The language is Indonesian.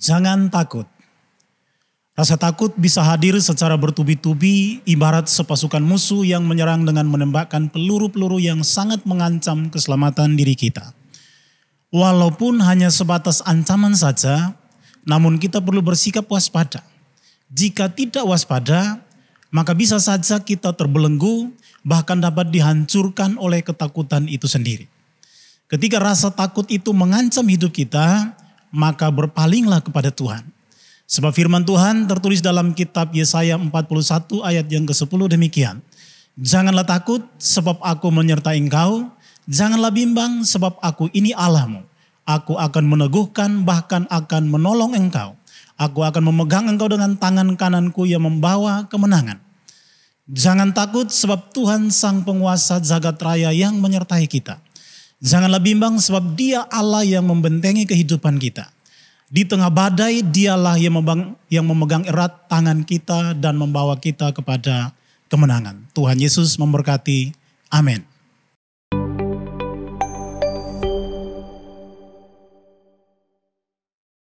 Jangan takut. Rasa takut bisa hadir secara bertubi-tubi ibarat sepasukan musuh yang menyerang dengan menembakkan peluru-peluru yang sangat mengancam keselamatan diri kita. Walaupun hanya sebatas ancaman saja, namun kita perlu bersikap waspada. Jika tidak waspada, maka bisa saja kita terbelenggu bahkan dapat dihancurkan oleh ketakutan itu sendiri. Ketika rasa takut itu mengancam hidup kita, maka berpalinglah kepada Tuhan. Sebab firman Tuhan tertulis dalam kitab Yesaya 41 ayat yang ke-10 demikian. Janganlah takut sebab aku menyertai engkau, janganlah bimbang sebab aku ini Allahmu. Aku akan meneguhkan bahkan akan menolong engkau. Aku akan memegang engkau dengan tangan kananku yang membawa kemenangan. Jangan takut sebab Tuhan sang penguasa jagat raya yang menyertai kita. Janganlah bimbang sebab dia Allah yang membentengi kehidupan kita. Di tengah badai dialah yang memegang, yang memegang erat tangan kita dan membawa kita kepada kemenangan. Tuhan Yesus memberkati. Amin.